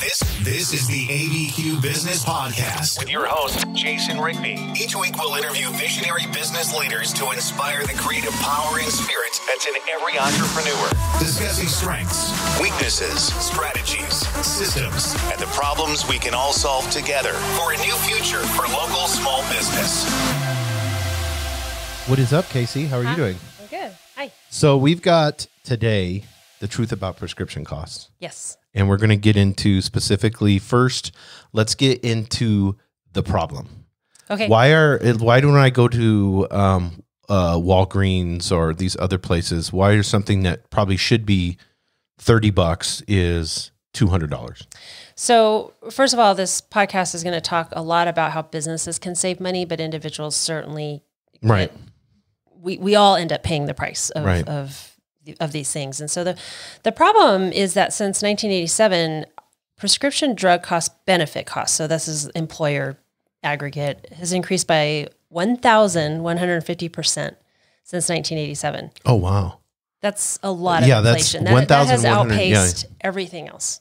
This this is the ABQ Business Podcast with your host Jason Rickby. Each week we'll interview visionary business leaders to inspire the creative power and spirit that's in every entrepreneur. Discussing strengths, weaknesses, strategies, systems, and the problems we can all solve together for a new future for local small business. What is up, Casey? How are Hi. you doing? I'm good. Hi. So we've got today the truth about prescription costs. Yes and we're going to get into specifically first let's get into the problem okay why are why don't i go to um, uh, walgreens or these other places why is something that probably should be 30 bucks is $200 so first of all this podcast is going to talk a lot about how businesses can save money but individuals certainly right we, we all end up paying the price of, right. of of these things. And so the the problem is that since 1987, prescription drug cost benefit costs, so this is employer aggregate, has increased by 1,150 percent since 1987. Oh wow, that's a lot of yeah, inflation. That's that, that has outpaced yeah. everything else.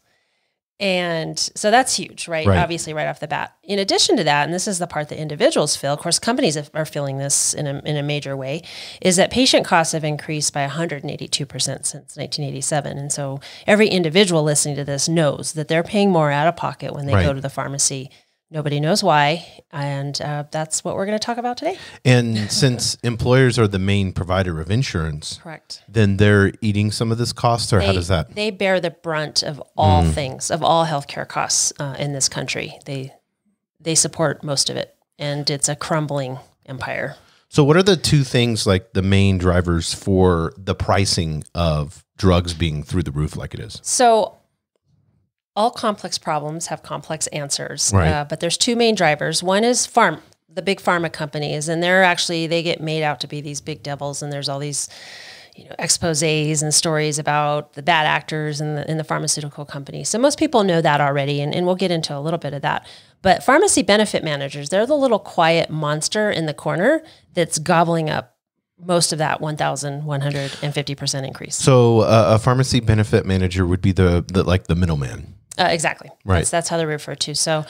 And so that's huge, right? right? Obviously, right off the bat. In addition to that, and this is the part that individuals feel, of course, companies are feeling this in a, in a major way, is that patient costs have increased by 182% since 1987. And so every individual listening to this knows that they're paying more out of pocket when they right. go to the pharmacy Nobody knows why. And uh, that's what we're going to talk about today. And since employers are the main provider of insurance, correct, then they're eating some of this cost, or they, how does that? They bear the brunt of all mm. things, of all healthcare costs uh, in this country. They they support most of it, and it's a crumbling empire. So, what are the two things like the main drivers for the pricing of drugs being through the roof like it is? So, all complex problems have complex answers. Uh, right. Uh, but there's two main drivers. One is farm, the big pharma companies, and they're actually they get made out to be these big devils, and there's all these you know, exposés and stories about the bad actors in the, in the pharmaceutical company. So most people know that already, and, and we'll get into a little bit of that. But pharmacy benefit managers, they're the little quiet monster in the corner that's gobbling up most of that 1,150% increase. So uh, a pharmacy benefit manager would be the, the like the middleman. Uh, exactly. Right. That's, that's, how they're referred to. So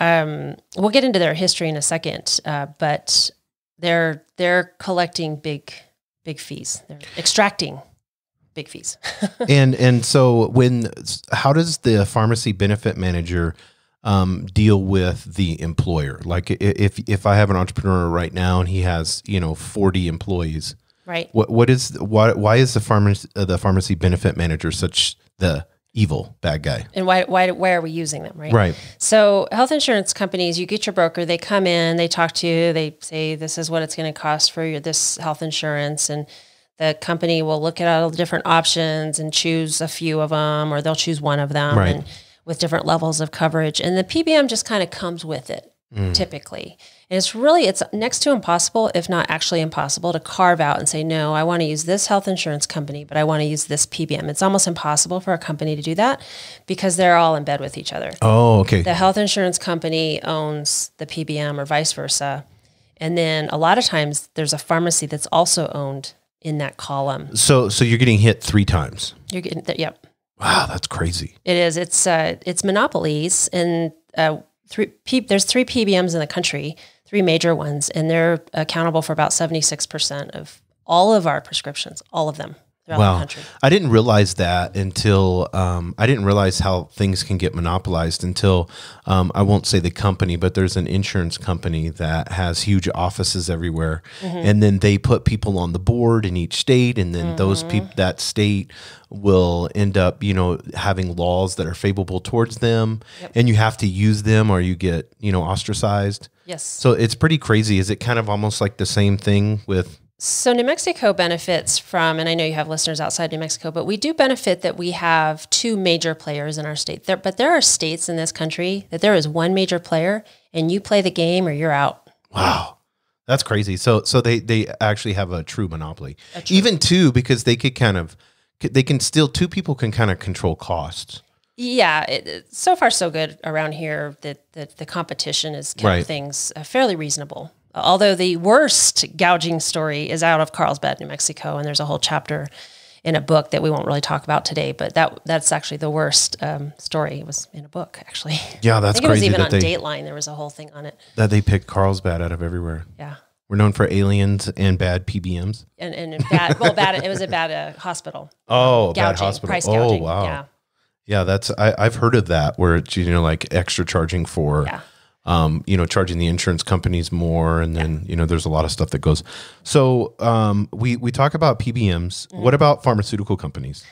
um, we'll get into their history in a second, uh, but they're they're collecting big big fees. They're extracting big fees. and and so when how does the pharmacy benefit manager um, deal with the employer? Like if if I have an entrepreneur right now and he has you know forty employees, right? What what is why why is the pharmacy the pharmacy benefit manager such the evil bad guy. And why, why, why are we using them, right? Right. So health insurance companies, you get your broker, they come in, they talk to you, they say, this is what it's going to cost for your, this health insurance. And the company will look at all the different options and choose a few of them, or they'll choose one of them right. and, with different levels of coverage. And the PBM just kind of comes with it mm. typically. And it's really it's next to impossible, if not actually impossible, to carve out and say, no, I want to use this health insurance company, but I want to use this PBM. It's almost impossible for a company to do that because they're all in bed with each other. Oh, okay. The health insurance company owns the PBM or vice versa. And then a lot of times there's a pharmacy that's also owned in that column. So so you're getting hit three times. You're getting th- yep. Wow, that's crazy. It is. It's uh, it's monopolies and uh, three. there's three PBMs in the country three major ones, and they're accountable for about 76% of all of our prescriptions, all of them throughout wow. the country. I didn't realize that until um, I didn't realize how things can get monopolized until um, I won't say the company, but there's an insurance company that has huge offices everywhere, mm -hmm. and then they put people on the board in each state, and then mm -hmm. those mm-hmm. people that state will end up, you know, having laws that are favorable towards them, yep. and you have to use them or you get, you know, ostracized. Yes. So it's pretty crazy. Is it kind of almost like the same thing with so New Mexico benefits from, and I know you have listeners outside New Mexico, but we do benefit that we have two major players in our state. There, but there are states in this country that there is one major player, and you play the game or you're out. Wow, that's crazy. So, so they they actually have a true monopoly, a true. even two, because they could kind of, they can still two people can kind of control costs. Yeah, it, so far so good around here that the, the competition has kept right. things uh, fairly reasonable. Although the worst gouging story is out of Carlsbad, New Mexico, and there's a whole chapter in a book that we won't really talk about today. But that that's actually the worst um, story. It was in a book, actually. Yeah, that's I think crazy. It was even on they, Dateline. There was a whole thing on it that they picked Carlsbad out of everywhere. Yeah. We're known for aliens and bad PBMs. And, and bad, well, bad. It was a bad uh, hospital. Oh, oh, gouging, bad hospital. Price gouging. Oh, wow. Yeah. Yeah, that's I, have heard of that where it's you know like extra charging for yeah um, you know, charging the insurance companies more, and then yeah. you know, there's a lot of stuff that goes. So um, we we talk about PBMs. Mm. What about pharmaceutical companies?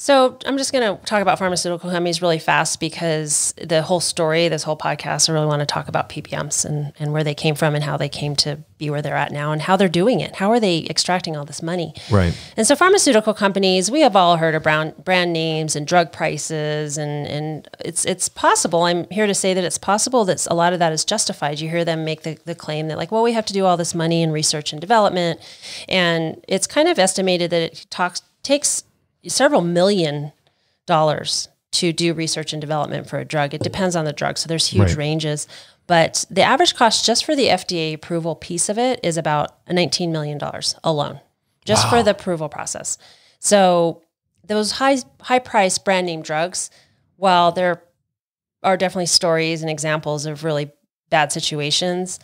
So I'm just going to talk about pharmaceutical companies really fast because the whole story, this whole podcast, I really want to talk about PBMs and, and where they came from and how they came to be where they're at now and how they're doing it. How are they extracting all this money? Right. And so pharmaceutical companies, we have all heard of brand, brand names and drug prices and, and it's, it's possible. I'm here to say that it's possible that a lot of that is justified. You hear them make the, the claim that like, well, we have to do all this money in research and development. And it's kind of estimated that it talks, takes several million dollars to do research and development for a drug. It depends on the drug. So there's huge right. ranges. But the average cost just for the FDA approval piece of it is about $19 million alone, just wow. for the approval process. So those high high price brand name drugs, while there are definitely stories and examples of really bad situations,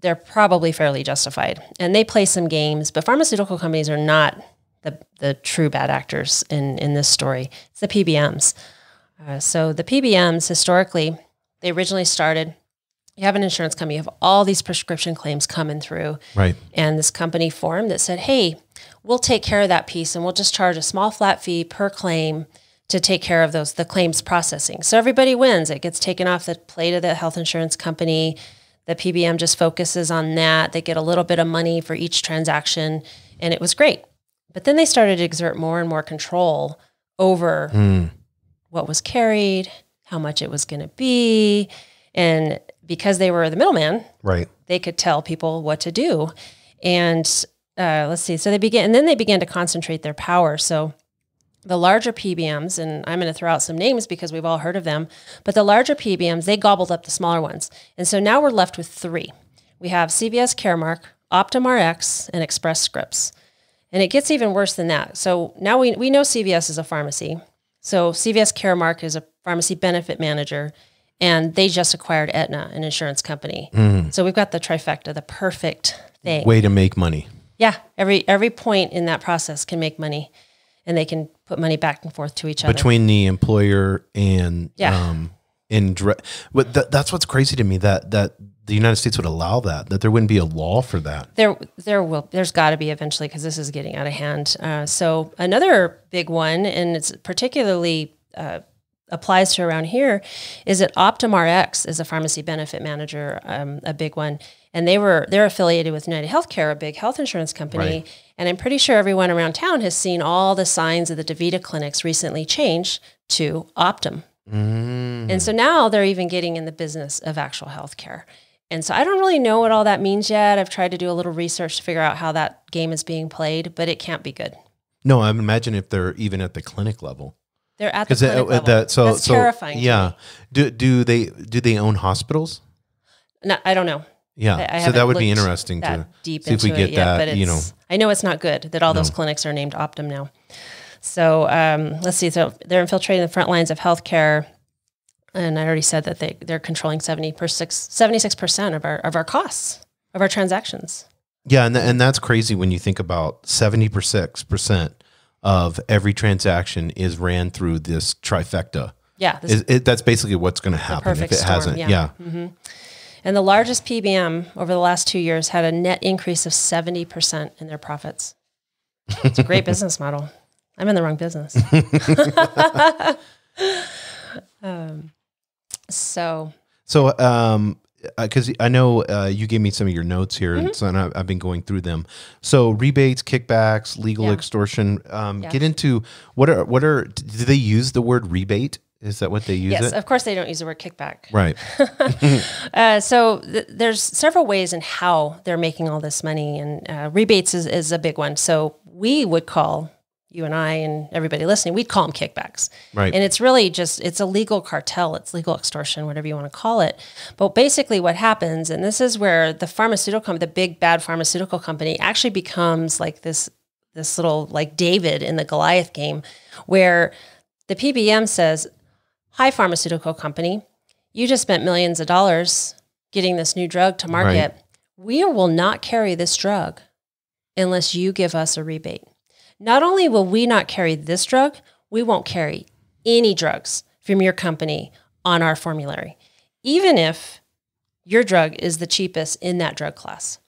they're probably fairly justified. And they play some games, but pharmaceutical companies are not the the true bad actors in in this story. It's the PBMs. Uh, so the PBMs historically, they originally started. You have an insurance company. You have all these prescription claims coming through, right? And this company formed that said, "Hey, we'll take care of that piece, and we'll just charge a small flat fee per claim." to take care of those the claims processing. So everybody wins. It gets taken off the plate of the health insurance company. The PBM just focuses on that. They get a little bit of money for each transaction and it was great. But then they started to exert more and more control over mm. what was carried, how much it was going to be. And because they were the middleman, right, they could tell people what to do. And uh, let's see. So they began, and then they began to concentrate their power. So the larger PBMs, and I'm going to throw out some names because we've all heard of them, but the larger PBMs, they gobbled up the smaller ones. And so now we're left with three. We have CVS Caremark, OptumRx, and Express Scripts. And it gets even worse than that. So now we, we know CVS is a pharmacy. So CVS Caremark is a pharmacy benefit manager, and they just acquired Aetna, an insurance company. Mm. So we've got the trifecta, the perfect thing. Way to make money. Yeah. Every every point in that process can make money. And they can put money back and forth to each other. Between the employer and yeah. um and but th that's what's crazy to me that that the United States would allow that, that there wouldn't be a law for that. There, there will, there's got to be eventually because this is getting out of hand. Uh, so another big one, and it's particularly uh, applies to around here, is that OptumRx is a pharmacy benefit manager, um, a big one, and they were they're affiliated with United Healthcare, a big health insurance company. Right. And I'm pretty sure everyone around town has seen all the signs of the DaVita clinics recently change to Optum. Mm. And so now they're even getting in the business of actual healthcare. And so I don't really know what all that means yet. I've tried to do a little research to figure out how that game is being played, but it can't be good. No, I imagine if they're even at the clinic level. They're at the clinic uh, level. That, so, That's so, terrifying. Yeah. Do do they do they own hospitals? No, I don't know. Yeah. I, I so that would be interesting to deep see if we get yet, that, you know. I know it's not good that all no. those clinics are named Optum now. So um, let's see. So they're infiltrating the front lines of healthcare and I already said that they they're controlling 76 percent of our of our costs of our transactions. Yeah, and th and that's crazy when you think about seventy six percent of every transaction is ran through this trifecta. Yeah, this it, it, that's basically what's going to happen if it storm, hasn't. Yeah. yeah. Mm -hmm. And the largest PBM over the last two years had a net increase of seventy percent in their profits. It's a great business model. I'm in the wrong business. um, so. So, um, because uh, I know uh, you gave me some of your notes here, mm -hmm. and, so, I, have been going through them. So rebates, kickbacks, legal yeah. extortion. Um, yeah. Get into what are what are do they use the word rebate? Is that what they use? Yes, it? of course they don't use the word kickback. Right. uh, so th there's several ways in how they're making all this money, and uh, rebates is, is a big one. So we would call you and I and everybody listening, we'd call them kickbacks. Right. And it's really just it's a legal cartel, it's legal extortion, whatever you want to call it. But basically what happens, and this is where the pharmaceutical the big bad pharmaceutical company actually becomes like this this little like David in the Goliath game where the PBM says, "Hi pharmaceutical company, you just spent millions of dollars getting this new drug to market. Right. We will not carry this drug unless you give us a rebate." Not only will we not carry this drug, we won't carry any drugs from your company on our formulary, even if your drug is the cheapest in that drug class.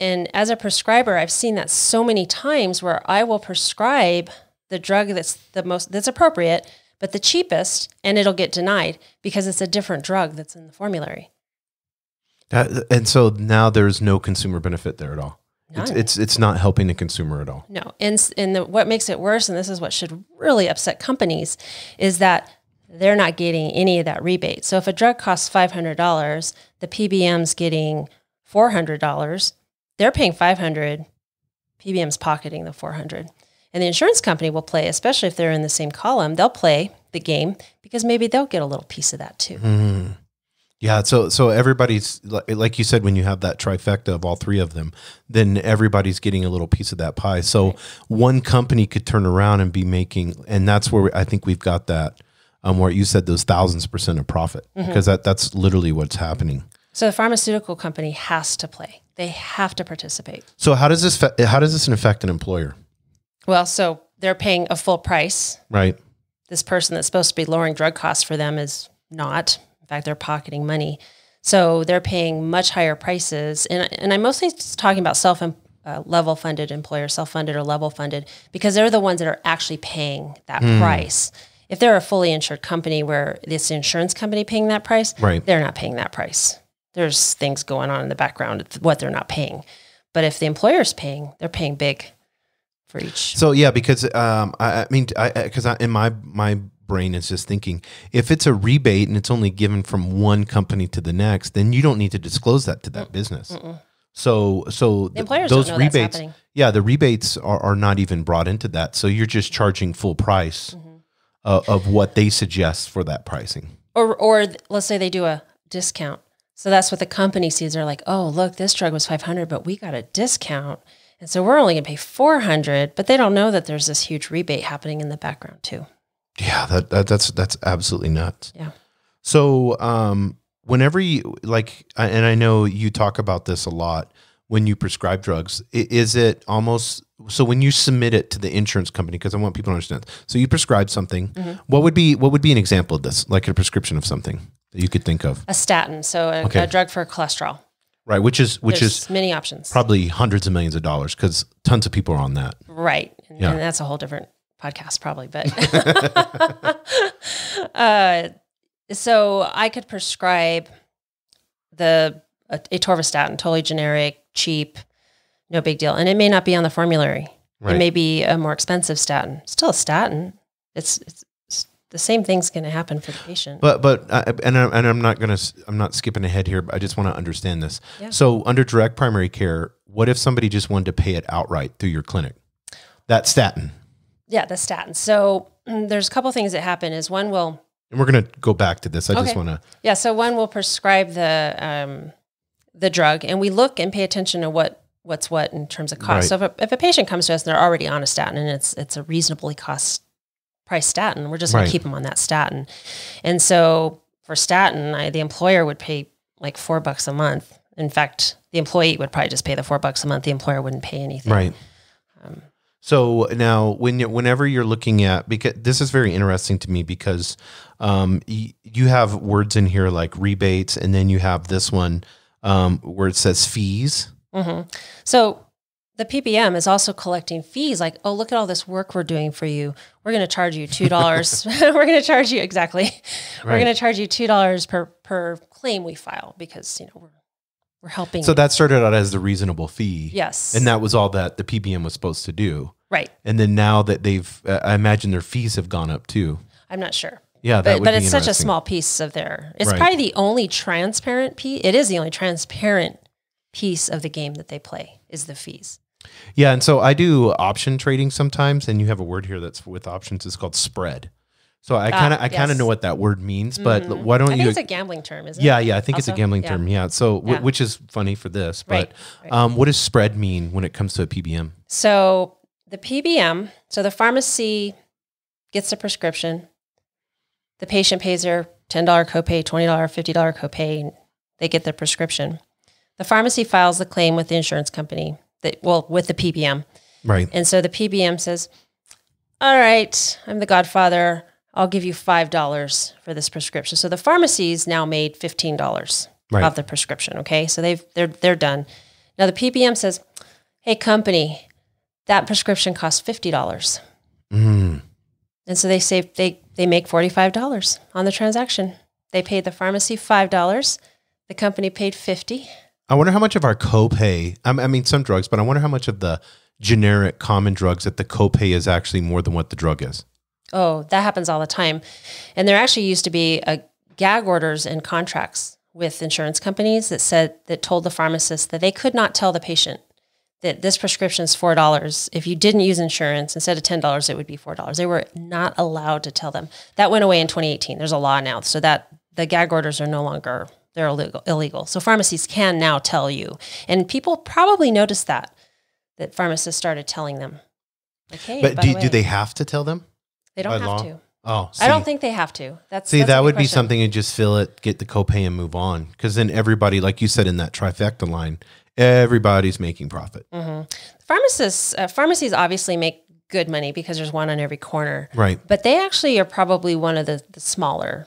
And as a prescriber, I've seen that so many times where I will prescribe the drug that's the most that's appropriate, but the cheapest, and it'll get denied because it's a different drug that's in the formulary. That, and so now there's no consumer benefit there at all. It's, it's, it's not helping the consumer at all. No, and and the, what makes it worse, and this is what should really upset companies, is that they're not getting any of that rebate. So if a drug costs five hundred dollars, the PBM's getting four hundred dollars. They're paying five hundred. PBM's pocketing the four hundred, and the insurance company will play, especially if they're in the same column. They'll play the game because maybe they'll get a little piece of that too. Mm. Yeah, so so everybody's like you said when you have that trifecta of all three of them, then everybody's getting a little piece of that pie. So right. one company could turn around and be making, and that's where I think we've got that um, where you said those thousands percent of profit mm -hmm. because that that's literally what's happening. So the pharmaceutical company has to play; they have to participate. So how does this how does this affect an employer? Well, so they're paying a full price, right? This person that's supposed to be lowering drug costs for them is not in fact, they're pocketing money. So they're paying much higher prices. And, and I'm mostly talking about self uh, level funded employers, self funded or level funded, because they're the ones that are actually paying that mm. price. If they're a fully insured company where it's insurance company paying that price, right. they're not paying that price. There's things going on in the background, what they're not paying. But if the employer's paying, they're paying big. for each. So yeah, because um, I, I mean, because in my my brain is just thinking. If it's a rebate and it's only given from one company to the next, then you don't need to disclose that to that mm -mm. business. so, so th those rebates, yeah, the rebates are, are not even brought into that. So you're just charging full price -hmm. uh, of what they suggest for that pricing. Or, or let's say they do a discount. So that's what the company sees. They're like, oh, look, this drug was 500, but we got a discount. And so we're only going to pay 400, but they don't know that there's this huge rebate happening in the background too. Yeah, that, that that's that's absolutely nuts. Yeah. So, um, whenever you like, and I know you talk about this a lot when you prescribe drugs. Is it almost so when you submit it to the insurance company? Because I want people to understand. So you prescribe something. Mm -hmm. What would be what would be an example of this? Like a prescription of something that you could think of. A statin, so a, okay. a drug for cholesterol. Right, which is which There's is many options. Probably hundreds of millions of dollars because tons of people are on that. Right, yeah. and that's a whole different podcast probably, but uh, so I could prescribe the atorvastatin, totally generic, cheap, no big deal, and it may not be on the formulary. Right. It may be a more expensive statin, still a statin. It's, it's, the same thing's going to happen for the patient. But but uh, and I'm, and I'm not going to I'm not skipping ahead here. But I just want to understand this. Yeah. So under direct primary care, what if somebody just wanted to pay it outright through your clinic? That statin yeah, the statins. So mm, there's a couple things that happen. Is one will and we're going to go back to this. I okay. just want to yeah. So one will prescribe the um, the drug, and we look and pay attention to what what's what in terms of cost. Right. So if a, if a patient comes to us and they're already on a statin, and it's it's a reasonably cost price statin, we're just going right. to keep them on that statin. And so for statin, I, the employer would pay like four bucks a month. In fact, the employee would probably just pay the four bucks a month. The employer wouldn't pay anything. Right. Um, so now, when whenever you're looking at, because this is very interesting to me because um, you have words in here like rebates, and then you have this one um, where it says fees. Mm-hmm. So the PBM is also collecting fees like, oh, look at all this work we're doing for you. We're going to charge you $2. we're going to charge you exactly. Right. We're going to charge you $2 per, per claim we file because, you know, we're we're helping. So that started out as the reasonable fee. Yes. And that was all that the PBM was supposed to do. Right. And then now that they've, uh, I imagine their fees have gone up too. I'm not sure. Yeah, but, but it's such a small piece of their. It's right. probably the only transparent piece. It is the only transparent piece of the game that they play is the fees. Yeah, and so I do option trading sometimes, and you have a word here that's with options. It's called spread. So I ah, kind of I kind of yes. know what that word means, but mm -hmm. why don't I you? It's a gambling term, isn't yeah, it? Yeah, yeah. I think also, it's a gambling yeah. term. Yeah. So yeah. which is funny for this, but right, right. Um, what does spread mean when it comes to a PBM? So the PBM, so the pharmacy gets a prescription. The patient pays their ten dollar copay, twenty dollar, fifty dollar copay. They get their prescription. The pharmacy files the claim with the insurance company. That well, with the PBM. Right. And so the PBM says, "All right, I'm the Godfather." I'll give you $5 for this prescription. So the pharmacies now made $15 right. of the prescription. Okay. So they've, they're, they're done. Now the PBM says, Hey company, that prescription costs $50. Mm. And so they save, they, they make $45 on the transaction. They paid the pharmacy $5. The company paid 50. I wonder how much of our copay, I mean, some drugs, but I wonder how much of the generic common drugs that the copay is actually more than what the drug is. Oh, that happens all the time. And there actually used to be a gag orders and contracts with insurance companies that said that told the pharmacist that they could not tell the patient that this prescription is four dollars. If you didn't use insurance, instead of ten dollars, it would be four dollars. They were not allowed to tell them. That went away in 2018. There's a law now, so that the gag orders are no longer they're illegal. illegal. So pharmacies can now tell you, and people probably noticed that that pharmacists started telling them. Okay, but do, the do they have to tell them? They don't have law? to. Oh, see. I don't think they have to. That's see, that's that would question. be something you just fill it, get the copay, and move on. Because then everybody, like you said in that trifecta line, everybody's making profit. Mm -hmm. Pharmacists, uh, pharmacies obviously make good money because there's one on every corner. Right. But they actually are probably one of the, the smaller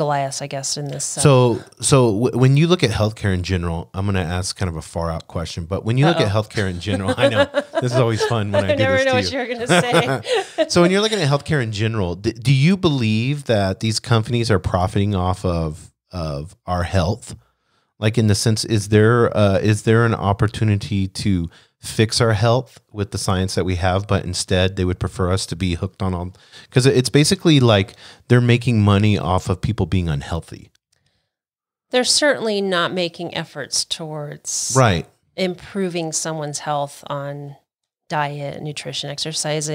Goliath, I guess, in this. Uh, so, so when you look at healthcare in general, I'm going to ask kind of a far out question, but when you Uh-oh. look at healthcare in general, I know this is always fun when I, I never know what you. are going to say. so, when you're looking at healthcare in general, do, do you believe that these companies are profiting off of of our health? Like in the sense, is there uh, is there an opportunity to fix our health with the science that we have, but instead they would prefer us to be hooked on all because it's basically like they're making money off of people being unhealthy. They're certainly not making efforts towards right improving someone's health on diet, nutrition, exercise.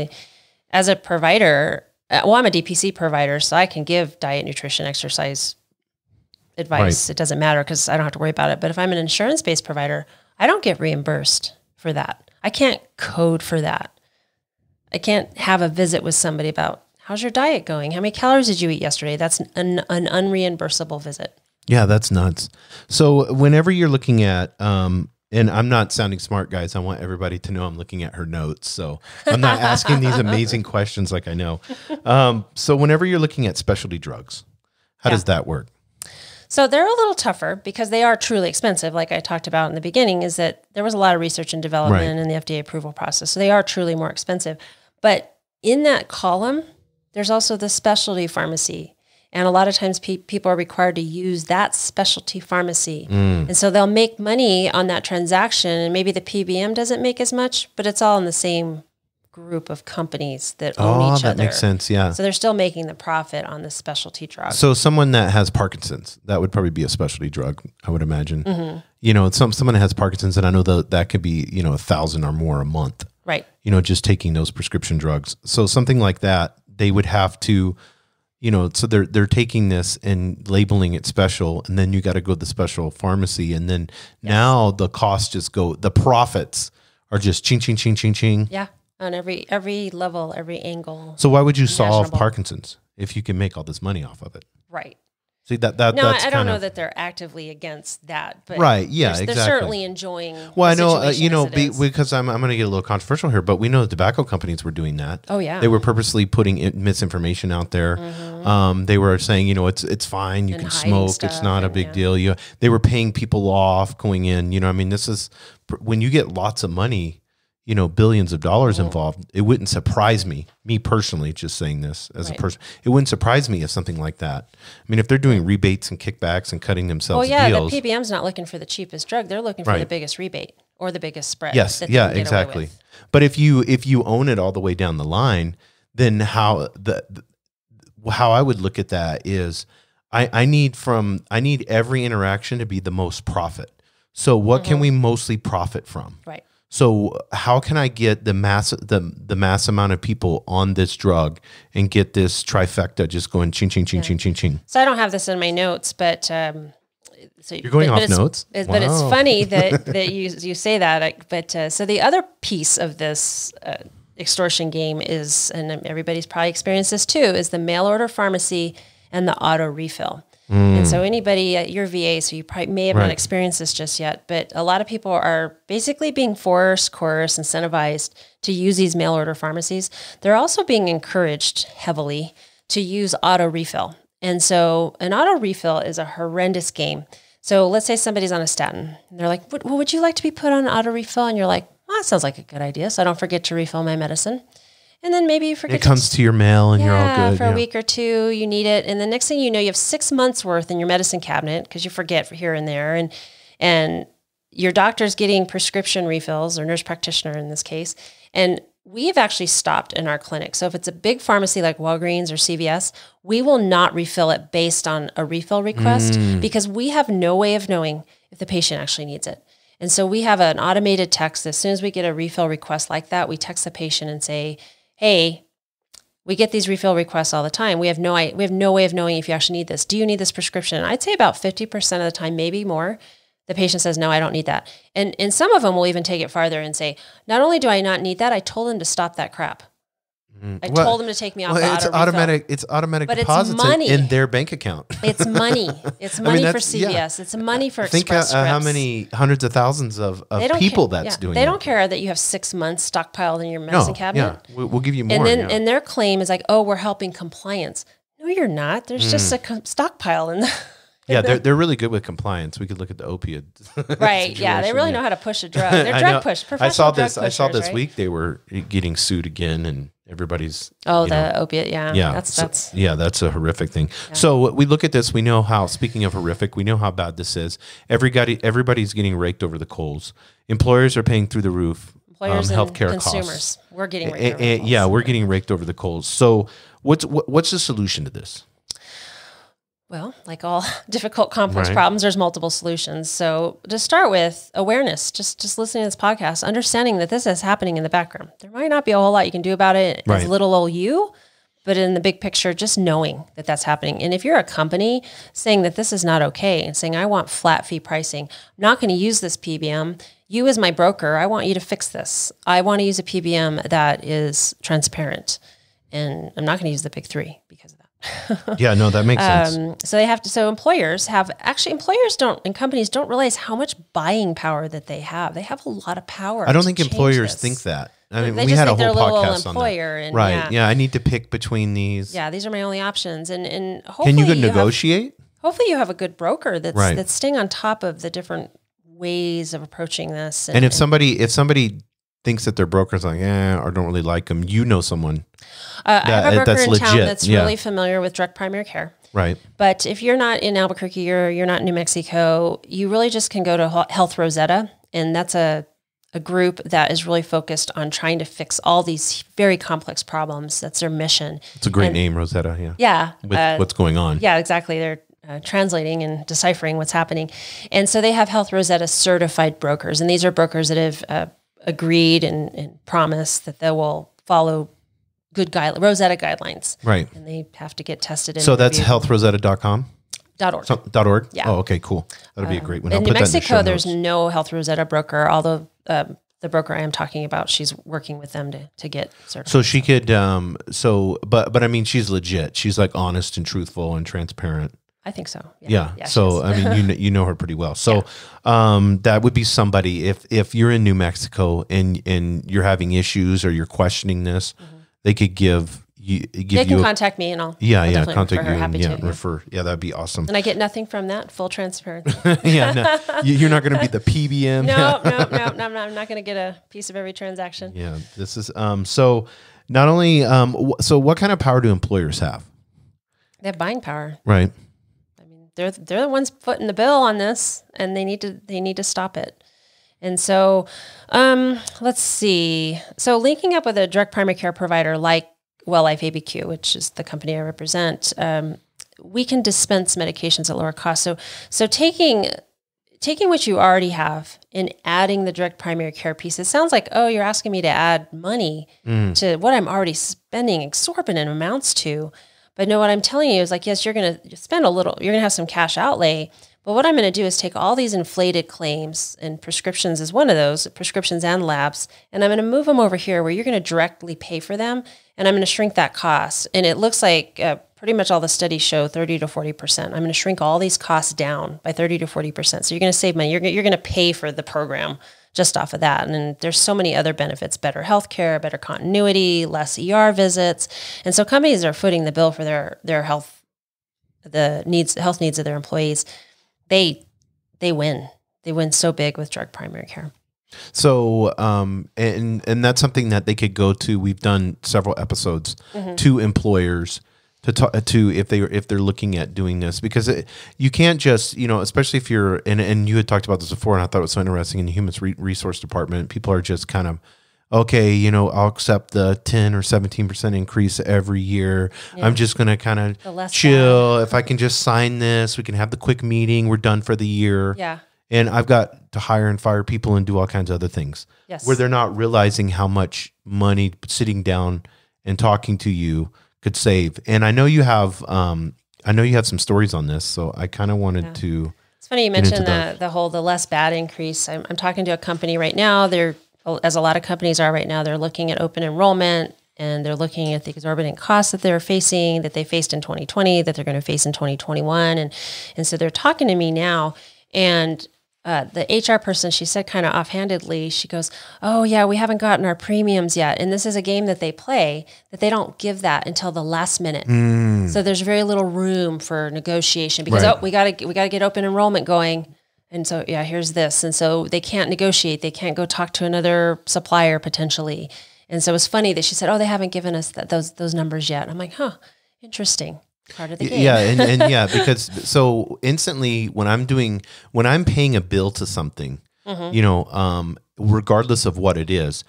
As a provider, uh, well, I'm a DPC provider, so I can give diet, nutrition, exercise advice. Right. It doesn't matter because I don't have to worry about it. But if I'm an insurance based provider, I don't get reimbursed for that. I can't code for that. I can't have a visit with somebody about how's your diet going? How many calories did you eat yesterday? That's an, an unreimbursable visit. Yeah, that's nuts. So whenever you're looking at, um, and I'm not sounding smart, guys. I want everybody to know I'm looking at her notes, so I'm not asking these amazing questions like I know. Um, so whenever you're looking at specialty drugs, how yeah. does that work? So they're a little tougher because they are truly expensive. Like I talked about in the beginning, is that there was a lot of research and development right. in the FDA approval process. So they are truly more expensive. But in that column, there's also the specialty pharmacy. And a lot of times pe people are required to use that specialty pharmacy. Mm. And so they'll make money on that transaction. And maybe the PBM doesn't make as much, but it's all in the same group of companies that own oh, each that other. makes sense. Yeah. So they're still making the profit on the specialty drug. So someone that has Parkinson's, that would probably be a specialty drug, I would imagine. Mm -hmm. You know, some someone that has Parkinson's, and I know that that could be you know a thousand or more a month. Right. You know, just taking those prescription drugs. So something like that, they would have to. You know, so they're they're taking this and labeling it special, and then you got to go to the special pharmacy, and then yes. now the costs just go. The profits are just ching ching ching ching ching. Yeah, on every every level, every angle. So why would you solve Parkinson's if you can make all this money off of it? Right. See that that no, I don't know of, that they're actively against that, but right, yeah, they're, exactly. They're certainly enjoying. Well, I know uh, you know be, because I'm I'm going to get a little controversial here, but we know the tobacco companies were doing that. Oh yeah, they were purposely putting in, misinformation out there. Mm -hmm. um, they were saying you know it's it's fine, you and can smoke, it's not a big yeah. deal. You they were paying people off going in. You know, I mean, this is when you get lots of money you know billions of dollars yeah. involved it wouldn't surprise me me personally just saying this as right. a person it wouldn't surprise me if something like that i mean if they're doing rebates and kickbacks and cutting themselves well yeah deals, the pbm's not looking for the cheapest drug they're looking for right. the biggest rebate or the biggest spread yes yeah exactly but if you if you own it all the way down the line then how the, the how i would look at that is i i need from i need every interaction to be the most profit so what mm -hmm. can mm-hmm. we mostly profit from right so how can I get the mass the the mass amount of people on this drug and get this trifecta just going ching ching ching yeah. ching ching ching? So I don't have this in my notes, but um, so you're going but, off but notes. It's, wow. But it's funny that that you you say that. But uh, so the other piece of this. Uh, extortion game is and everybody's probably experienced this too is the mail order pharmacy and the auto refill Mm. And so anybody at your VA, so you probably may have right. not experienced this just yet, but a lot of people are basically being forced, coerced, incentivized to use these mail order pharmacies. They're also being encouraged heavily to use auto refill. And so an auto refill is a horrendous game. So let's say somebody's on a statin and they're like, what, would you like to be put on auto refill? And you're like, oh, that sounds like a good idea. So I don't forget to refill my medicine and then maybe you forget. It comes to, to your mail and yeah, you're all good. For yeah. a week or two, you need it. And the next thing you know, you have six months worth in your medicine cabinet because you forget here and there. And, and your doctor's getting prescription refills or nurse practitioner in this case. And we've actually stopped in our clinic. So if it's a big pharmacy like Walgreens or CVS, we will not refill it based on a refill request mm. because we have no way of knowing if the patient actually needs it. And so we have an automated text. As soon as we get a refill request like that, we text the patient and say, hey, we get these refill requests all the time. We have no we have no way of knowing if you actually need this. Do you need this prescription? I'd say about 50% of the time, maybe more, the patient says, "No, I don't need that." And and some of them will even take it farther and say, "Not only do I not need that, I told them to stop that crap." Mm. I well, told them to take me off. Well, it's auto automatic. Refill. It's automatic but it's money. in their bank account. it's money. It's money I mean, for CVS. Yeah. It's money for Think Express how, uh, uh, how many hundreds of thousands of, of people that's yeah. doing. They don't that. care that you have six months stockpiled in your medicine no, cabinet. Yeah, we'll, we'll, give you more. And then, yeah. and their claim is like, oh, we're helping compliance. No, you're not. There's mm. just a stockpile in. The yeah, they're, they're really good with compliance. We could look at the opiate. right. yeah, they really know how to push a drug. They're drug pushers. I saw this. I saw this right? week. They were getting sued again, and everybody's oh the know, opiate yeah yeah that's that's yeah that's a horrific thing yeah. so uh, we look at this we know how speaking of horrific we know how bad this is everybody everybody's getting raked over the coals employers are paying through the roof um, employers um, healthcare consumers costs. we're getting eh, raked a, a, eh, eh, yeah we're getting raked over the coals so what's what, what's the solution to this well, like all difficult complex right. problems, there's multiple solutions. So to start with, awareness, just just listening to this podcast, understanding that this is happening in the background. There might not be a whole lot you can do about it right. as little old you, but in the big picture, just knowing that that's happening. And if you're a company saying that this is not okay and saying, I want flat fee pricing, I'm not going to use this PBM. You as my broker, I want you to fix this. I want to use a PBM that is transparent. And I'm not going to use the big three because yeah, no, that makes sense. Um, so they have to. So employers have actually employers don't and companies don't realize how much buying power that they have. They have a lot of power. I don't think employers this. think that. I mean, they we had a whole podcast on that. And, right? Yeah. yeah. I need to pick between these. Yeah, these are my only options, and and hopefully can you, you negotiate? Have, hopefully, you have a good broker that's right. that's staying on top of the different ways of approaching this. And, and if somebody if somebody thinks that their broker's like, yeah, or don't really like them, you know someone uh, that, I have a uh, broker in legit. town that's yeah. really familiar with direct primary care. Right. But if you're not in Albuquerque or you're not in New Mexico, you really just can go to Health Rosetta, and that's a a group that is really focused on trying to fix all these very complex problems. That's their mission. It's a great and, name, Rosetta. Yeah. Yeah. With uh, what's going on. Yeah, exactly. They're uh, translating and deciphering what's happening. And so they have Health Rosetta certified brokers. And these are brokers that have uh, agreed and, and promised that they will follow good guide, Rosetta guidelines. Right. And they have to get tested. so that's reviewed. healthrosetta.com? Dot org. So, dot org? Yeah. Oh, okay, cool. That'll be a um, great one. Um, in New Mexico, in the there's no Health Rosetta broker, although um, the broker I am talking about, she's working with them to, to get certified. So she could, um, so, but, but I mean, she's legit. She's like honest and truthful and transparent. I think so. Yeah. yeah. yeah so I mean, you know, you know her pretty well. So yeah. um, that would be somebody if if you're in New Mexico and and you're having issues or you're questioning this. Mm -hmm they could give you give they can you a, contact me and I'll yeah I'll yeah contact you and, yeah to, refer yeah. that'd be awesome and I get nothing from that full transparency yeah no, you're not going to be the PBM no no no I'm not, not going to get a piece of every transaction yeah this is um so not only um so what kind of power do employers have they have buying power right I mean they're they're the ones footing the bill on this and they need to they need to stop it and so, um, let's see. So, linking up with a direct primary care provider like Life ABQ, which is the company I represent, um, we can dispense medications at lower cost. So, so taking taking what you already have and adding the direct primary care piece, it sounds like, oh, you're asking me to add money mm. to what I'm already spending exorbitant amounts to. But no, what I'm telling you is like, yes, you're going to spend a little, you're going to have some cash outlay, but what I'm going to do is take all these inflated claims, and prescriptions is one of those, prescriptions and labs, and I'm going to move them over here where you're going to directly pay for them, and I'm going to shrink that cost. And it looks like uh, pretty much all the studies show 30 to 40%. I'm going to shrink all these costs down by 30 to 40%. So you're going to save money. You're, you're going to pay for the program just off of that. And there's so many other benefits better healthcare, better continuity, less ER visits. And so companies are footing the bill for their, their health the needs health needs of their employees they they win. They win so big with drug primary care. So, um, and and that's something that they could go to. We've done several episodes mm -hmm. to employers to talk to if they if they're looking at doing this because it, you can't just you know especially if you're and and you had talked about this before and I thought it was so interesting in the human resource department people are just kind of okay, you know, I'll accept the 10 or 17% increase every year. Yeah. I'm just going to kind of chill. Time. If I can just sign this, we can have the quick meeting. We're done for the year. Yeah. And I've got to hire and fire people and do all kinds of other things yes. where they're not realizing how much money sitting down and talking to you could save. And I know you have, um, I know you have some stories on this, so I kind of wanted yeah. to. It's funny you mentioned the, the whole the less bad increase. I'm, I'm talking to a company right now. They're Oh, as a lot of companies are right now, they're looking at open enrollment and they're looking at the exorbitant costs that they're facing, that they faced in 2020, that they're going to face in 2021. And, and so they're talking to me now. And uh, the HR person, she said kind of offhandedly, she goes, Oh, yeah, we haven't gotten our premiums yet. And this is a game that they play that they don't give that until the last minute. Mm. So there's very little room for negotiation because, right. oh, we got to we gotta get open enrollment going. And so, yeah, here's this. And so they can't negotiate. They can't go talk to another supplier potentially. And so it was funny that she said, "Oh, they haven't given us that, those those numbers yet." And I'm like, "Huh, interesting." Part of the game. Yeah, and, and yeah, because so instantly when I'm doing when I'm paying a bill to something, mm -hmm. you know, um, regardless of what it is,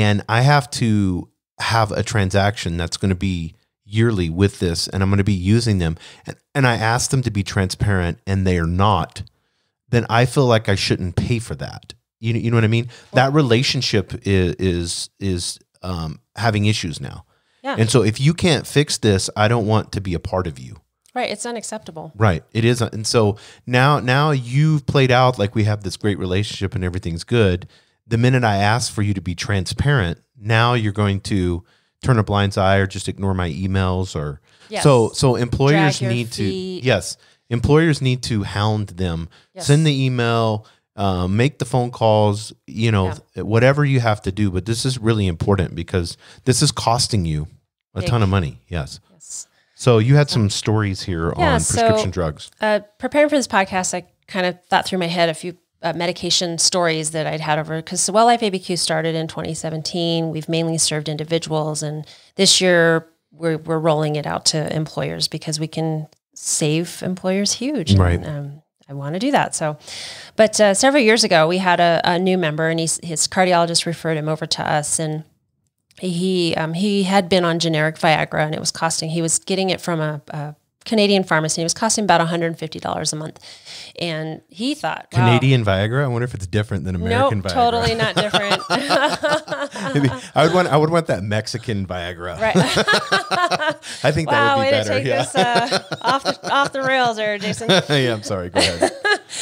and I have to have a transaction that's going to be yearly with this, and I'm going to be using them, and, and I ask them to be transparent, and they are not then I feel like I shouldn't pay for that. You know, you know what I mean? That relationship is is, is um, having issues now. Yeah. And so if you can't fix this, I don't want to be a part of you. Right, it's unacceptable. Right, it is. And so now now you've played out like we have this great relationship and everything's good. The minute I ask for you to be transparent, now you're going to turn a blind eye or just ignore my emails or yes. so so employers need feet. to yes employers need to hound them, yes. send the email, uh, make the phone calls, you know, yeah. whatever you have to do. But this is really important because this is costing you a Big. ton of money. Yes. Yes. So you had some um, stories here yeah, on prescription so, drugs. Uh, preparing for this podcast, I kind of thought through my head a few uh, medication stories that I'd had over because the Well Life ABQ started in 2017. We've mainly served individuals, and this year we're, we're rolling it out to employers because we can save employers huge. Right. And, um, I want to do that. So, but uh, several years ago, we had a, a new member, and he's, his cardiologist referred him over to us, and he um, he had been on generic Viagra, and it was costing. He was getting it from a, a Canadian pharmacy. It was costing about $150 a month. And he thought, wow. Canadian Viagra? I wonder if it's different than American nope, Viagra. totally not different. I would want I would want that Mexican Viagra. Right. I think wow, that would be way better. To take yeah. this, uh, off, the, off the rails there, Jason. yeah, I'm sorry. Go ahead.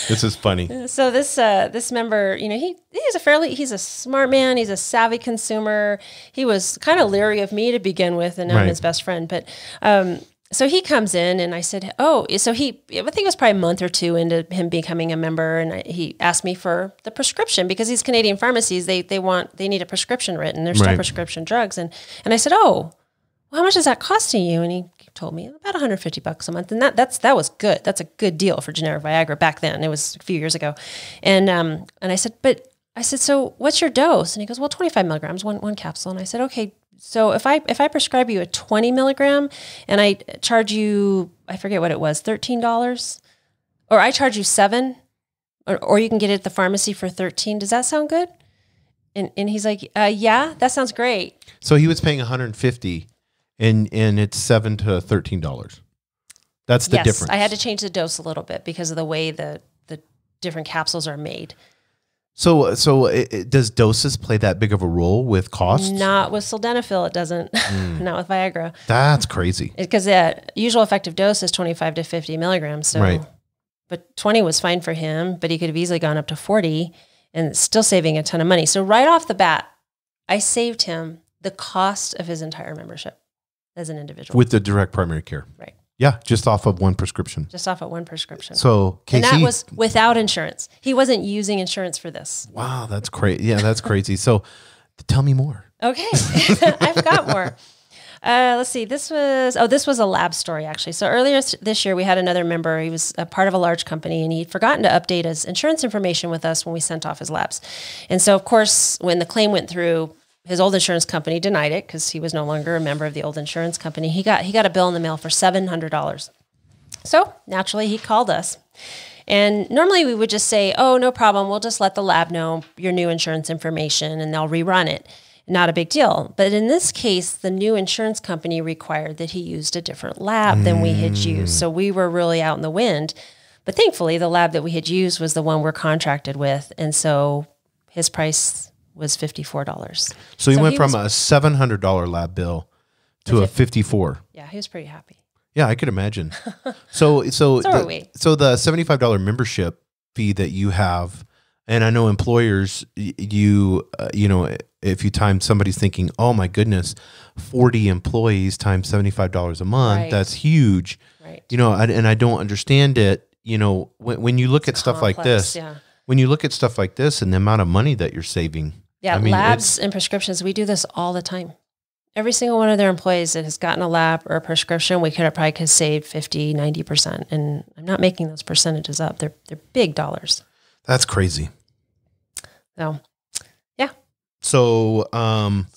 this is funny. So this uh, this member, you know, he he's a fairly he's a smart man, he's a savvy consumer. He was kind of leery of me to begin with and I'm his best friend, but um so he comes in and I said, Oh, so he, I think it was probably a month or two into him becoming a member. And I, he asked me for the prescription because these Canadian pharmacies, they, they want, they need a prescription written. There's right. still prescription drugs. And, and I said, Oh, well, how much is that costing you? And he told me about 150 bucks a month. And that, that's, that was good. That's a good deal for generic Viagra back then. It was a few years ago. And, um, and I said, but I said, so what's your dose? And he goes, well, 25 milligrams, one, one capsule. And I said, okay, so if I if I prescribe you a 20 milligram and I charge you I forget what it was thirteen dollars, or I charge you seven, or, or you can get it at the pharmacy for thirteen. Does that sound good? And and he's like, uh, yeah, that sounds great. So he was paying 150, and and it's seven to thirteen dollars. That's the yes, difference. I had to change the dose a little bit because of the way the the different capsules are made. So, so it, it, does doses play that big of a role with cost? Not with sildenafil, it doesn't. Mm. Not with Viagra. That's crazy. Because the usual effective dose is twenty-five to fifty milligrams. So, right. but twenty was fine for him, but he could have easily gone up to forty, and still saving a ton of money. So right off the bat, I saved him the cost of his entire membership as an individual with the direct primary care. Right. Yeah, just off of one prescription. Just off of one prescription. So Casey, and that was without insurance. He wasn't using insurance for this. Wow, that's crazy. Yeah, that's crazy. So, tell me more. Okay, I've got more. Uh, let's see. This was oh, this was a lab story actually. So earlier this year, we had another member. He was a part of a large company, and he'd forgotten to update his insurance information with us when we sent off his labs. And so, of course, when the claim went through, his old insurance company denied it because he was no longer a member of the old insurance company. He got he got a bill in the mail for seven hundred dollars. So naturally, he called us. And normally we would just say, "Oh, no problem. We'll just let the lab know your new insurance information, and they'll rerun it. Not a big deal." But in this case, the new insurance company required that he used a different lab mm. than we had used. So we were really out in the wind. But thankfully, the lab that we had used was the one we're contracted with, and so his price was $54. So you so went from was, a $700 lab bill to a 54. Yeah, he was pretty happy. Yeah, I could imagine. so so so, the, so the $75 membership fee that you have and I know employers you uh, you know if you time somebody's thinking, "Oh my goodness, 40 employees times $75 a month, right. that's huge." Right. You know, I, and I don't understand it, you know, when when you look it's at complex, stuff like this. Yeah. When you look at stuff like this and the amount of money that you're saving, yeah, I mean, labs and prescriptions, we do this all the time. Every single one of their employees that has gotten a lab or a prescription, we could have probably could save 50, 90%. And I'm not making those percentages up. They're, they're big dollars. That's crazy. So, yeah. So, um,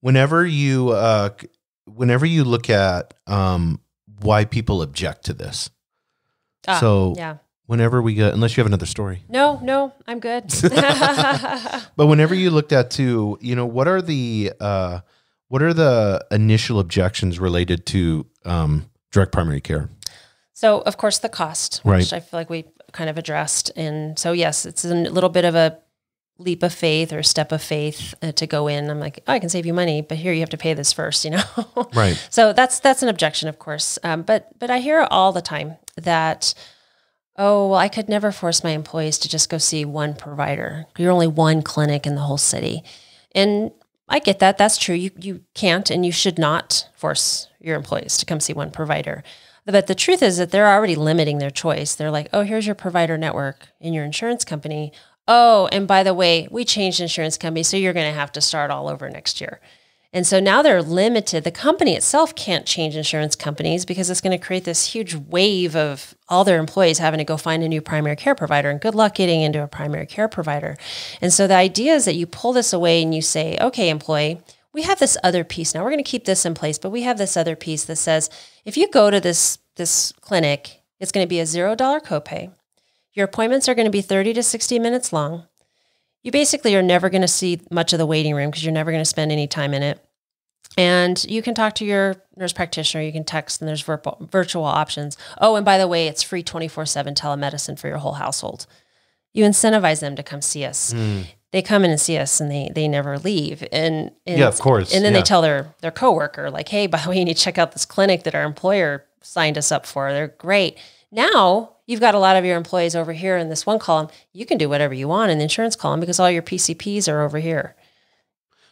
whenever you, uh, whenever you look at, um, why people object to this. Uh, so yeah whenever we get, unless you have another story. No, no, I'm good. but whenever you looked at too, you know, what are the uh, what are the initial objections related to um, direct primary care? So, of course, the cost, right. which I feel like we kind of addressed. And so, yes, it's a little bit of a leap of faith or step of faith uh, to go in. I'm like, oh, I can save you money, but here you have to pay this first, you know. right. So that's that's an objection, of course. Um, but but I hear all the time that Oh, well, I could never force my employees to just go see one provider. You're only one clinic in the whole city. And I get that. That's true. You, you can't and you should not force your employees to come see one provider. But the truth is that they're already limiting their choice. They're like, oh, here's your provider network in your insurance company. Oh, and by the way, we changed insurance company, so you're going to have to start all over next year. And so now they're limited. The company itself can't change insurance companies because it's going to create this huge wave of all their employees having to go find a new primary care provider. And good luck getting into a primary care provider. And so the idea is that you pull this away and you say, okay, employee, we have this other piece now. We're going to keep this in place, but we have this other piece that says if you go to this this clinic, it's going to be a zero dollar copay. Your appointments are going to be 30 to 60 minutes long you basically are never going to see much of the waiting room because you're never going to spend any time in it. And you can talk to your nurse practitioner, you can text, and there's virtual options. Oh, and by the way, it's free 24 7 telemedicine for your whole household. You incentivize them to come see us. Mm. They come in and see us and they they never leave. And, and yeah, of course. And then yeah. they tell their their coworker, like, hey, by the way, you need to check out this clinic that our employer signed us up for. They're great. Now you've got a lot of your employees over here in this one column. You can do whatever you want in the insurance column because all your PCPs are over here.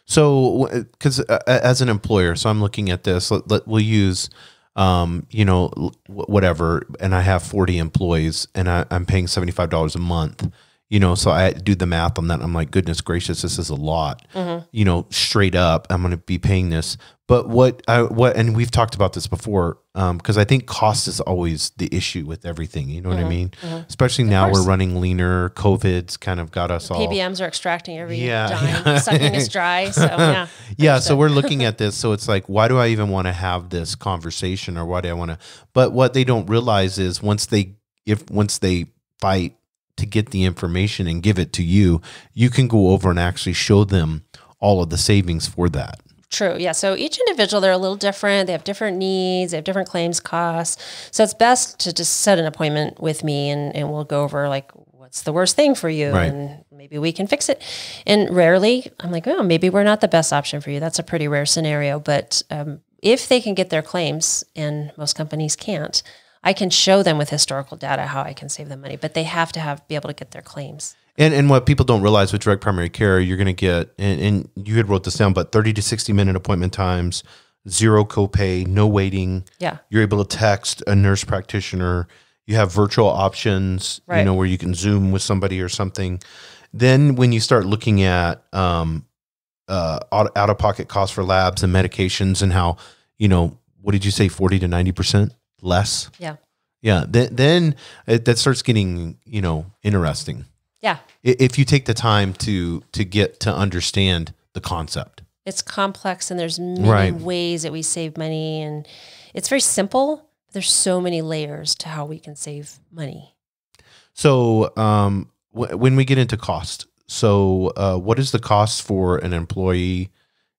So, because uh, uh as an employer, so I'm looking at this. Let, let, we'll use, um, you know, whatever, and I have 40 employees, and I, I'm paying $75 a month you know so i do the math on that i'm like goodness gracious this is a lot mm -hmm. you know straight up i'm going to be paying this but what i what and we've talked about this before because um, i think cost is always the issue with everything you know mm -hmm. what i mm-hmm. mean mm -hmm. especially of now course. we're running leaner covid's kind of got us PBMs all pbms are extracting every yeah, dime yeah. sucking is dry so yeah yeah so we're looking at this so it's like why do i even want to have this conversation or why do i want to but what they don't realize is once they if once they fight to get the information and give it to you, you can go over and actually show them all of the savings for that. True. Yeah. So each individual, they're a little different. They have different needs. They have different claims costs. So it's best to just set an appointment with me and, and we'll go over like what's the worst thing for you right. and maybe we can fix it. And rarely I'm like, oh, maybe we're not the best option for you. That's a pretty rare scenario. But um, if they can get their claims, and most companies can't, I can show them with historical data how I can save them money, but they have to have be able to get their claims. And, and what people don't realize with direct primary care, you're going to get, and, and you had wrote this down, but 30 to 60 minute appointment times, zero copay, no waiting. Yeah. You're able to text a nurse practitioner. You have virtual options, right. you know, where you can Zoom with somebody or something. Then when you start looking at um, uh, out, out of pocket costs for labs and medications and how, you know, what did you say, 40 to 90%? less. Yeah. Yeah. Th- then it, that starts getting, you know, interesting. Yeah. If you take the time to to get to understand the concept. It's complex and there's many right. ways that we save money and it's very simple. There's so many layers to how we can save money. So, um, w- when we get into cost, so uh, what is the cost for an employee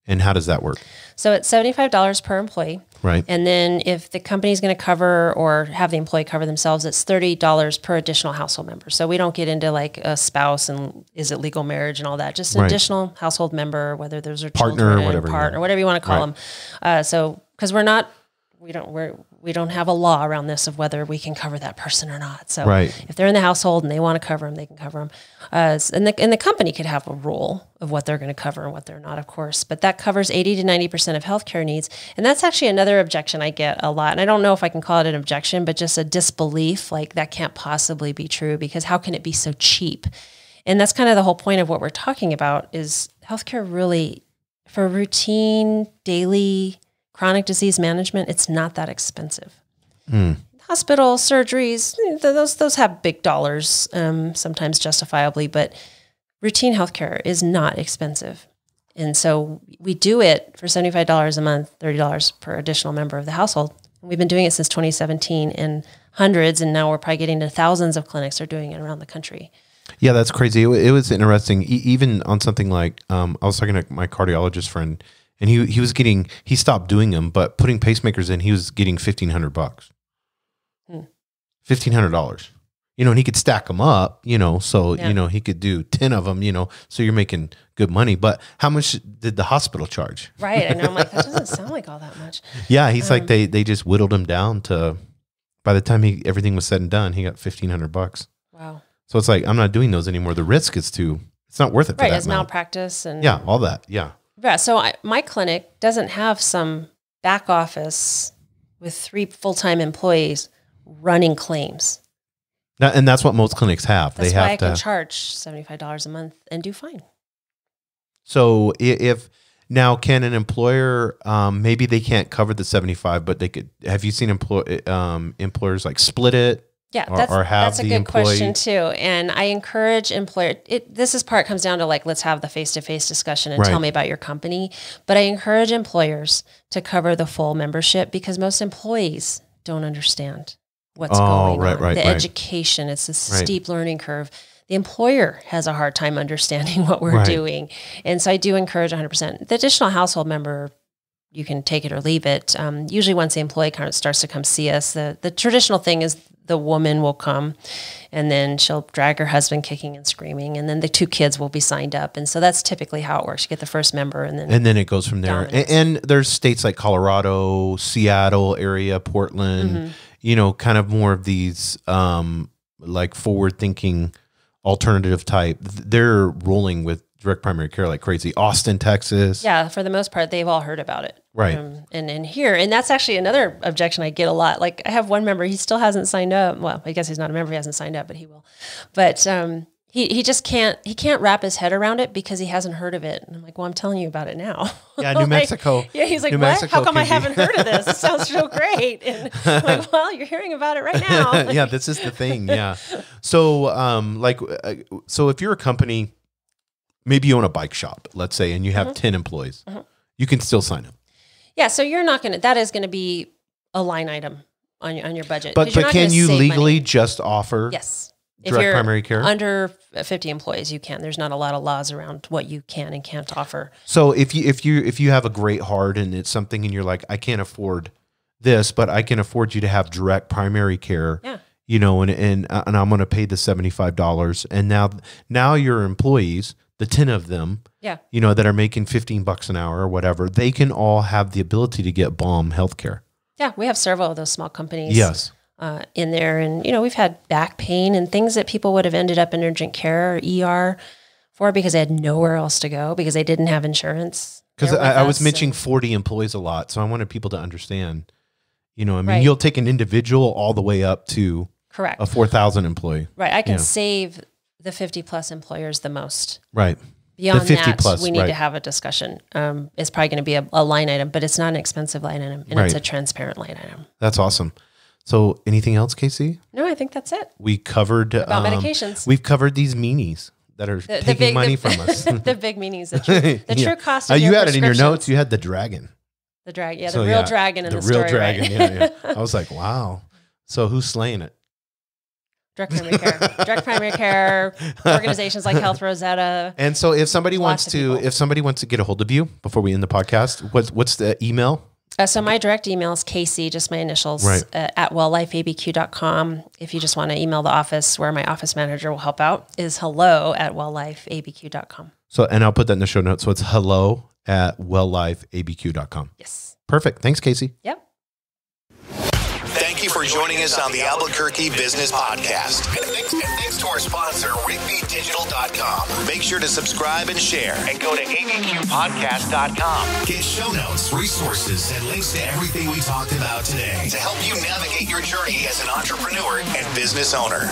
and how does that work? So it's $75 per employee. Right. And then if the company is going to cover or have the employee cover themselves, it's $30 per additional household member. So we don't get into like a spouse and is it legal marriage and all that, just an right. additional household member, whether there's a partner or whatever, partner, whatever you want to call right. them. Uh, so, cause we're not, we don't, we're, we don't have a law around this of whether we can cover that person or not. So right. if they're in the household and they want to cover them, they can cover them. Uh, and, the, and the company could have a rule of what they're going to cover and what they're not, of course. But that covers 80 to 90% of healthcare needs. And that's actually another objection I get a lot. And I don't know if I can call it an objection, but just a disbelief like that can't possibly be true because how can it be so cheap? And that's kind of the whole point of what we're talking about is healthcare really for routine daily chronic disease management, it's not that expensive. Mm. Hospital surgeries, those those have big dollars, um, sometimes justifiably, but routine healthcare is not expensive. And so we do it for $75 a month, $30 per additional member of the household. We've been doing it since 2017 in hundreds, and now we're probably getting to thousands of clinics are doing it around the country. Yeah, that's crazy. It, was interesting. E even on something like, um, I was talking to my cardiologist friend and he he was getting he stopped doing them, but putting pacemakers in, he was getting fifteen hundred bucks, hmm. fifteen hundred dollars. You know, and he could stack them up. You know, so yeah. you know he could do ten of them. You know, so you're making good money. But how much did the hospital charge? Right, and I'm like, that doesn't sound like all that much. Yeah, he's um, like they they just whittled him down to. By the time he everything was said and done, he got fifteen hundred bucks. Wow. So it's like I'm not doing those anymore. The risk is too. It's not worth it. Right, it's amount. malpractice and yeah, all that. Yeah. Yeah. So I, my clinic doesn't have some back office with three full time employees running claims. and that's what most clinics have. That's they have why I to can charge seventy five dollars a month and do fine. So if now can an employer um, maybe they can't cover the seventy five, but they could. Have you seen employ um, employers like split it? Yeah, or, that's, or that's a good employee... question too. And I encourage employer. It, this is part comes down to like let's have the face to face discussion and right. tell me about your company. But I encourage employers to cover the full membership because most employees don't understand what's oh, going right, on. Right, the right. education, it's a steep learning curve. The employer has a hard time understanding what we're doing, and so I do encourage 100. percent The additional household member you can take it or leave it. Um, usually, once the employee kind of starts to come see us, the the traditional thing is the woman will come and then she'll drag her husband kicking and screaming and then the two kids will be signed up and so that's typically how it works you get the first member and then and then it goes from there and, and, there's states like colorado seattle area portland mm -hmm. you know kind of more of these um like forward thinking alternative type they're rolling with direct primary care like crazy. Austin, Texas. Yeah, for the most part, they've all heard about it. Right. Um, and in here, and that's actually another objection I get a lot. Like I have one member, he still hasn't signed up. Well, I guess he's not a member, he hasn't signed up, but he will. But um, he, he just can't he can't wrap his head around it because he hasn't heard of it. And I'm like, well, I'm telling you about it now. Yeah, New like, Mexico. Yeah, he's like, New what? Mexico How come I haven't heard of this? It sounds so great. And I'm like, well, you're hearing about it right now. yeah, this is the thing. Yeah. So, um, like, uh, so if you're a company maybe you own a bike shop, let's say, and you have mm-hmm. 10 employees, mm-hmm. you can still sign them. Yeah. So you're not going to, that is going to be a line item on your, on your budget. But, but can you legally money. just offer? Yes. Direct if you're primary care under 50 employees, you can. There's not a lot of laws around what you can and can't offer. So if you if you if you have a great heart and it's something and you're like, I can't afford this, but I can afford you to have direct primary care. Yeah. You know, and and uh, and I'm going to pay the seventy five dollars, and now now your employees the 10 of them, yeah. you know, that are making 15 bucks an hour or whatever, they can all have the ability to get bomb healthcare. Yeah, we have several of those small companies. Yes. Uh, in there. And, you know, we've had back pain and things that people would have ended up in urgent care or ER for because they had nowhere else to go because they didn't have insurance. Because I, I, was mentioning 40 employees a lot. So I wanted people to understand, you know, I mean, right. you'll take an individual all the way up to correct a 4,000 employee. Right. I can yeah. save the 50 plus employers the most. Right. Beyond that, plus, we need right. to have a discussion. Um, it's probably going to be a, a, line item, but it's not an expensive line item and right. it's a transparent line item. That's awesome. So, anything else, Casey? No, I think that's it. We covered about um, medications. We've covered these meanies that are the, taking the big, money the, from us. the big meanies. The true, the yeah. true cost. Uh, you had it in your notes. You had the dragon. The dragon. Yeah, the so, real yeah, dragon in the, real story, dragon. Right? yeah, yeah. I was like, wow. So who's slaying it? direct primary care, direct primary care organizations like Health Rosetta. And so, if somebody wants to, if somebody wants to get a hold of you before we end the podcast, what's what's the email? Uh, so my direct email is Casey, just my initials right. uh, at welllifeabq.com. If you just want to email the office where my office manager will help out is hello at welllifeabq.com. So, and I'll put that in the show notes. So it's hello at welllifeabq.com. Yes. Perfect. Thanks, Casey. Yep. Thank you for joining us on the Albuquerque Business Podcast. And thanks, and thanks to our sponsor, RigbyDigital.com. Make sure to subscribe and share. And go to ABQPodcast.com. Get show notes, resources, and links to everything we talked about today to help you navigate your journey as an entrepreneur and business owner.